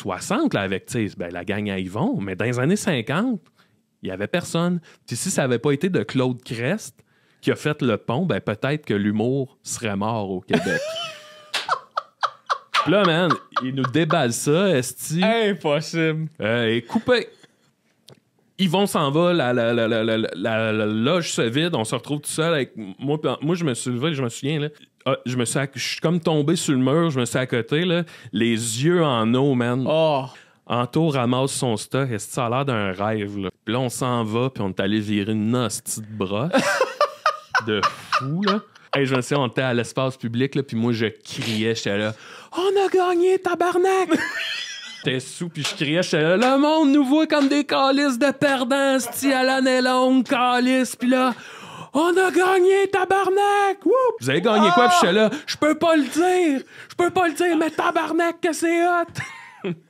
60, là, avec ben, la gang à Yvon, mais dans les années 50, il n'y avait personne. si ça n'avait pas été de Claude Crest qui a fait le pont, ben, peut-être que l'humour serait mort au Québec. là, man, il nous déballe ça, Esti. Impossible. Euh, et coupé. Yvon s'en la, la, loge se vide, on se retrouve tout seul avec moi. Moi, je me suis levé, je me souviens, là. Ah, je me suis, comme tombé sur le mur, je me suis à côté, là, les yeux en eau, man. Oh. Anto ramasse son stock, et ça a l'air d'un rêve. Puis là, on s'en va, puis on est allé virer une hostie de bras. de fou, là. je me suis on était à l'espace public, là, puis moi, je criais, j'étais là, on a gagné, tabarnak! j'étais sous, puis je criais, le monde nous voit comme des calices de perdants, style à l'année longue, calice, puis là, on a gagné, tabarnak! Woo! Vous avez gagné quoi? Puis je suis là, je peux pas le dire! Je peux pas le dire, mais tabarnak que c'est hot!